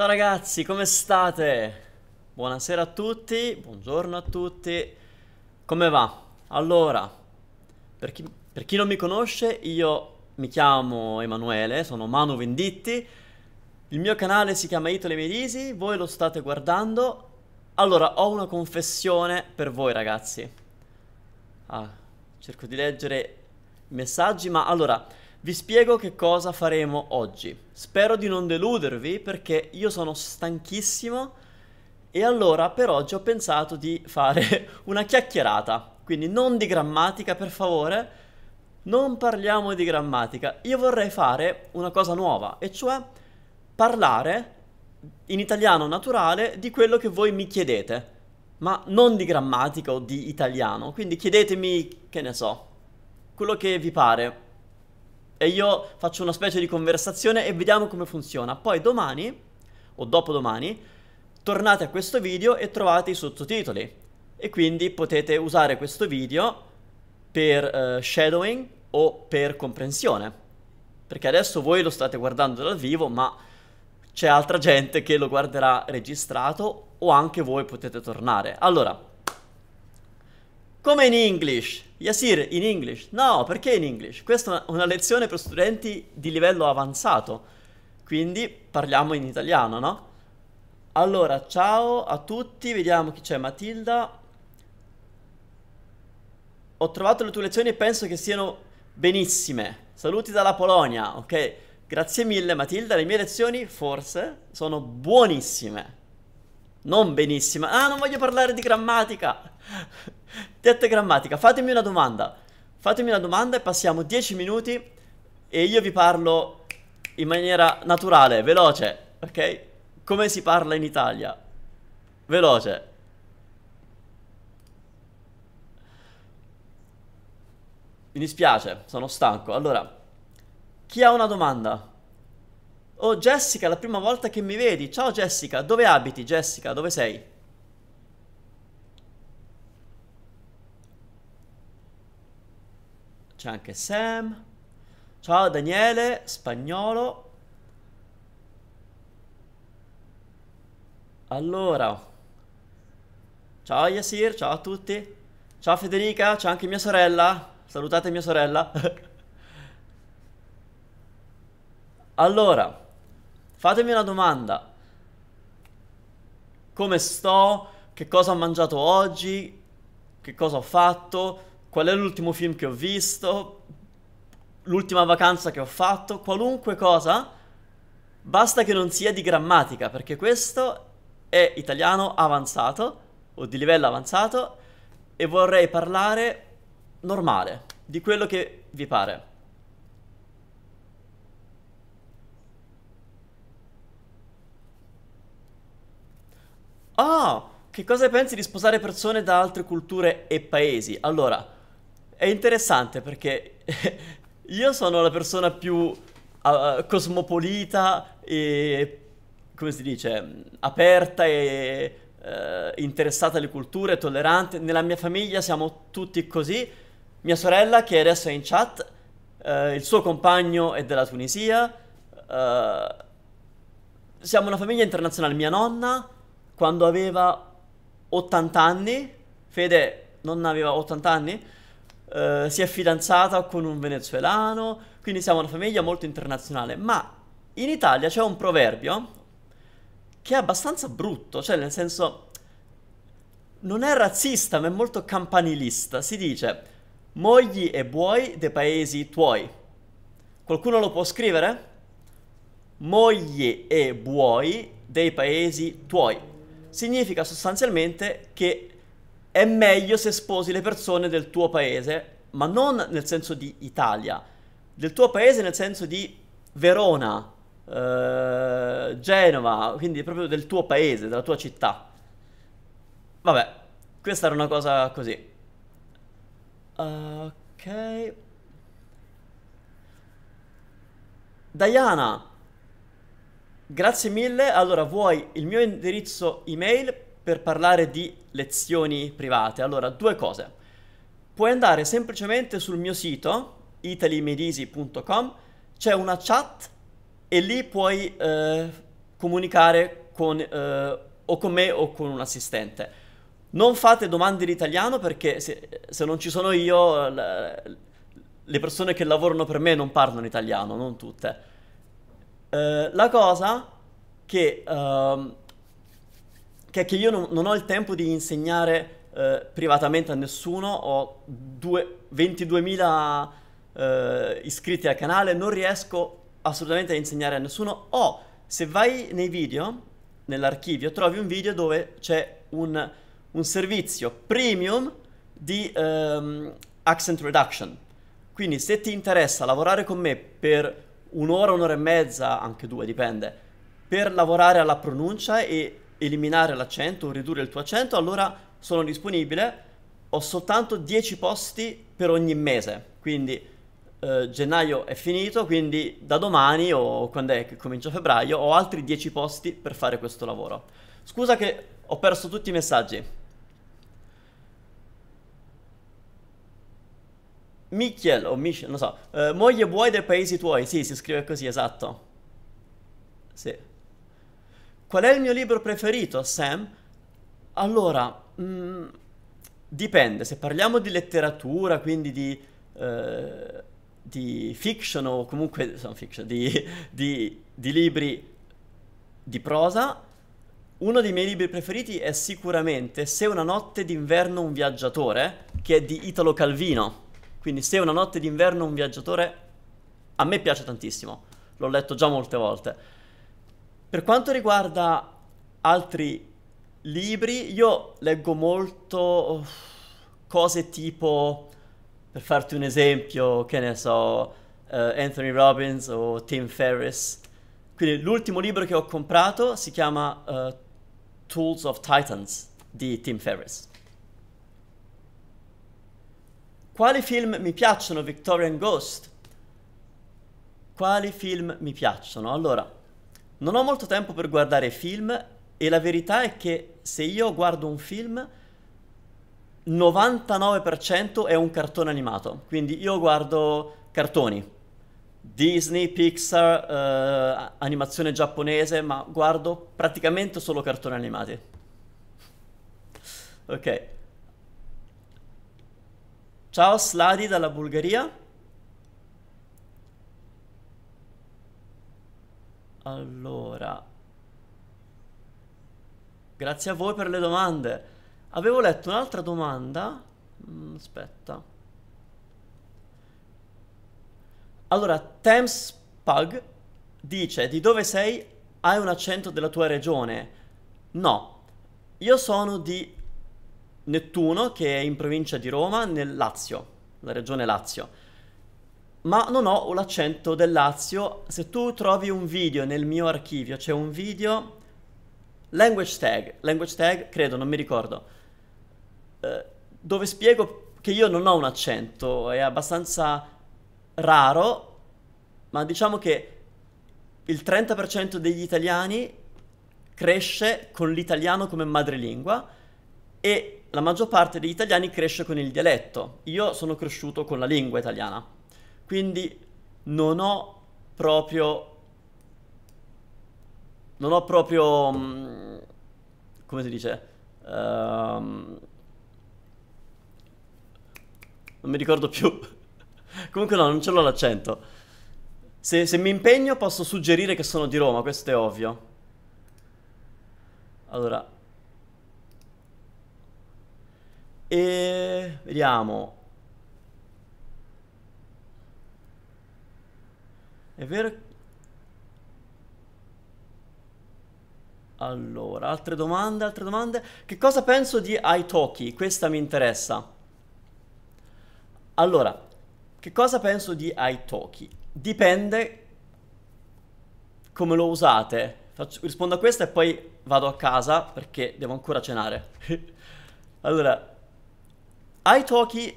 Ciao ragazzi, come state? Buonasera a tutti, buongiorno a tutti. Come va? Allora, per chi, per chi non mi conosce, io mi chiamo Emanuele, sono Manu Venditti. Il mio canale si chiama Itole Medisi, voi lo state guardando. Allora, ho una confessione per voi ragazzi. Ah, cerco di leggere i messaggi, ma allora... Vi spiego che cosa faremo oggi. Spero di non deludervi perché io sono stanchissimo e allora per oggi ho pensato di fare una chiacchierata. Quindi non di grammatica, per favore. Non parliamo di grammatica. Io vorrei fare una cosa nuova, e cioè parlare in italiano naturale di quello che voi mi chiedete, ma non di grammatica o di italiano. Quindi chiedetemi, che ne so, quello che vi pare e io faccio una specie di conversazione e vediamo come funziona. Poi domani o dopodomani tornate a questo video e trovate i sottotitoli e quindi potete usare questo video per uh, shadowing o per comprensione. Perché adesso voi lo state guardando dal vivo, ma c'è altra gente che lo guarderà registrato o anche voi potete tornare. Allora, come in English? Yasir, in English? No, perché in English? Questa è una lezione per studenti di livello avanzato, quindi parliamo in italiano, no? Allora, ciao a tutti, vediamo chi c'è, Matilda. Ho trovato le tue lezioni e penso che siano benissime. Saluti dalla Polonia, ok? Grazie mille Matilda, le mie lezioni forse sono buonissime. Non benissima. Ah, non voglio parlare di grammatica. Detta grammatica, fatemi una domanda. Fatemi una domanda e passiamo 10 minuti e io vi parlo in maniera naturale, veloce, ok? Come si parla in Italia? Veloce. Mi dispiace, sono stanco. Allora, chi ha una domanda? Oh Jessica, la prima volta che mi vedi. Ciao Jessica, dove abiti Jessica? Dove sei? C'è anche Sam. Ciao Daniele, spagnolo. Allora. Ciao Yasir, ciao a tutti. Ciao Federica, c'è anche mia sorella. Salutate mia sorella. allora. Fatemi una domanda. Come sto? Che cosa ho mangiato oggi? Che cosa ho fatto? Qual è l'ultimo film che ho visto? L'ultima vacanza che ho fatto? Qualunque cosa. Basta che non sia di grammatica, perché questo è italiano avanzato o di livello avanzato e vorrei parlare normale, di quello che vi pare. Che cosa pensi di sposare persone da altre culture e paesi? Allora, è interessante perché io sono la persona più uh, cosmopolita e, come si dice, aperta e uh, interessata alle culture, tollerante. Nella mia famiglia siamo tutti così. Mia sorella, che adesso è in chat, uh, il suo compagno è della Tunisia. Eh, siamo una famiglia internazionale. Mia nonna, quando aveva 80 anni, Fede non aveva 80 anni, eh, si è fidanzata con un venezuelano, quindi siamo una famiglia molto internazionale, ma in Italia c'è un proverbio che è abbastanza brutto, cioè nel senso non è razzista, ma è molto campanilista. Si dice mogli e buoi dei paesi tuoi. Qualcuno lo può scrivere? Mogli e buoi dei paesi tuoi significa sostanzialmente che è meglio se sposi le persone del tuo paese, ma non nel senso di Italia, del tuo paese nel senso di Verona, eh, Genova, quindi proprio del tuo paese, della tua città. Vabbè, questa era una cosa così. Ok. Diana, Grazie mille. Allora, vuoi il mio indirizzo email per parlare di lezioni private? Allora, due cose. Puoi andare semplicemente sul mio sito italymedisi.com, c'è una chat e lì puoi eh, comunicare con, eh, o con me o con un assistente. Non fate domande in italiano perché se, se non ci sono io, le persone che lavorano per me non parlano italiano, non tutte. Eh, la cosa che, uh, che, è che io non, non, ho il tempo di insegnare uh, privatamente a nessuno, ho 22.000 eh, iscritti al canale, non riesco assolutamente a insegnare a nessuno, o se vai nei video, nell'archivio, trovi un video dove c'è un, un servizio premium di um, accent reduction. Quindi se ti interessa lavorare con me per un'ora, un'ora e mezza, anche due, dipende, per lavorare alla pronuncia e eliminare l'accento o ridurre il tuo accento, allora sono disponibile, ho soltanto 10 posti per ogni mese, quindi eh, gennaio è finito, quindi da domani o quando è che comincia febbraio ho altri 10 posti per fare questo lavoro. Scusa che ho perso tutti i messaggi. Michiel o Michel, non so. Eh, moglie vuoi dei paesi tuoi? Sì, si scrive così, esatto. Sì. Qual è il mio libro preferito, Sam? Allora, mh, mm, dipende. Se parliamo di letteratura, quindi di, eh, di fiction o comunque fiction, di, di, di libri di prosa, uno dei miei libri preferiti è sicuramente Se una notte d'inverno un viaggiatore, che è di Italo Calvino. Quindi se una notte d'inverno un viaggiatore, a me piace tantissimo, l'ho letto già molte volte. Per quanto riguarda altri libri, io leggo molto cose tipo, per farti un esempio, che ne so, uh, Anthony Robbins o Tim Ferriss. Quindi l'ultimo libro che ho comprato si chiama uh, Tools of Titans di Tim Ferriss Quali film mi piacciono, Victorian Ghost? Quali film mi piacciono? Allora, non ho molto tempo per guardare film e la verità è che se io guardo un film, 99% è un cartone animato. Quindi io guardo cartoni, Disney, Pixar, eh, animazione giapponese, ma guardo praticamente solo cartoni animati. Ok. Ciao Sladi dalla Bulgaria. Allora, grazie a voi per le domande. Avevo letto un'altra domanda. Mm, aspetta. Allora, Thames Pug dice: Di dove sei? Hai un accento della tua regione? No, io sono di Nettuno, che è in provincia di Roma, nel Lazio, la regione Lazio. Ma non ho l'accento del Lazio. Se tu trovi un video nel mio archivio, c'è un video language tag, language tag, credo, non mi ricordo, eh, dove spiego che io non ho un accento, è abbastanza raro, ma diciamo che il 30% degli italiani cresce con l'italiano come madrelingua e la maggior parte degli italiani cresce con il dialetto. Io sono cresciuto con la lingua italiana. Quindi non ho proprio non ho proprio mm, come si dice uh, non mi ricordo più comunque no non ce l'ho l'accento se, se, mi impegno posso suggerire che sono di Roma questo è ovvio allora E vediamo. È vero? Allora, altre domande, altre domande. Che cosa penso di Italki? Questa mi interessa. Allora, che cosa penso di Italki? Dipende come lo usate. Faccio, rispondo a questa e poi vado a casa perché devo ancora cenare. allora, iTalki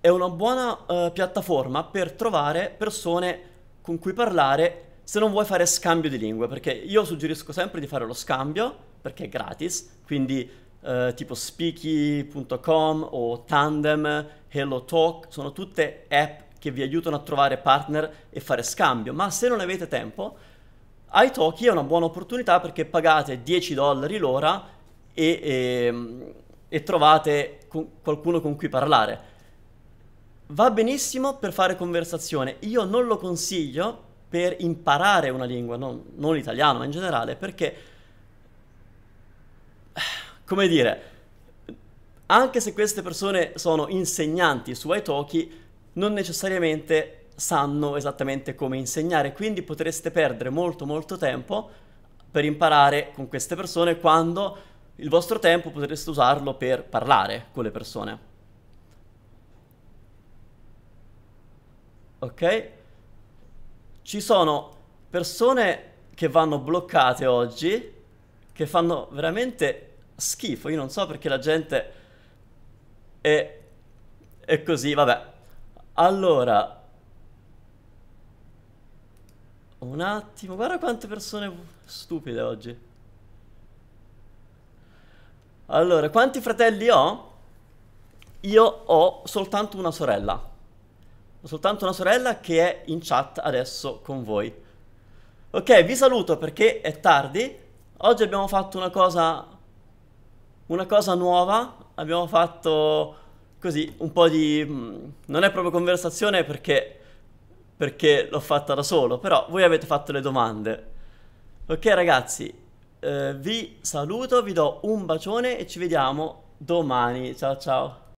è una buona uh, piattaforma per trovare persone con cui parlare se non vuoi fare scambio di lingue, perché io suggerisco sempre di fare lo scambio, perché è gratis, quindi eh, tipo speaky.com o Tandem, hello talk, sono tutte app che vi aiutano a trovare partner e fare scambio, ma se non avete tempo, iTalki è una buona opportunità perché pagate 10 dollari l'ora e, e ehm, e trovate con qualcuno con cui parlare. Va benissimo per fare conversazione, io non lo consiglio per imparare una lingua, non, non l'italiano, ma in generale, perché, come dire, anche se queste persone sono insegnanti su Italki, non necessariamente sanno esattamente come insegnare, quindi potreste perdere molto molto tempo per imparare con queste persone quando il vostro tempo potreste usarlo per parlare con le persone. Ok? Ci sono persone che vanno bloccate oggi, che fanno veramente schifo. Io non so perché la gente è, è così, vabbè. Allora... Un attimo, guarda quante persone stupide oggi. Allora, quanti fratelli ho? Io ho soltanto una sorella. Ho soltanto una sorella che è in chat adesso con voi. Ok, vi saluto perché è tardi. Oggi abbiamo fatto una cosa, una cosa nuova. Abbiamo fatto così un po' di... Mm, non è proprio conversazione perché, perché l'ho fatta da solo, però voi avete fatto le domande. Ok ragazzi, eh, vi saluto, vi do un bacione e ci vediamo domani. Ciao ciao.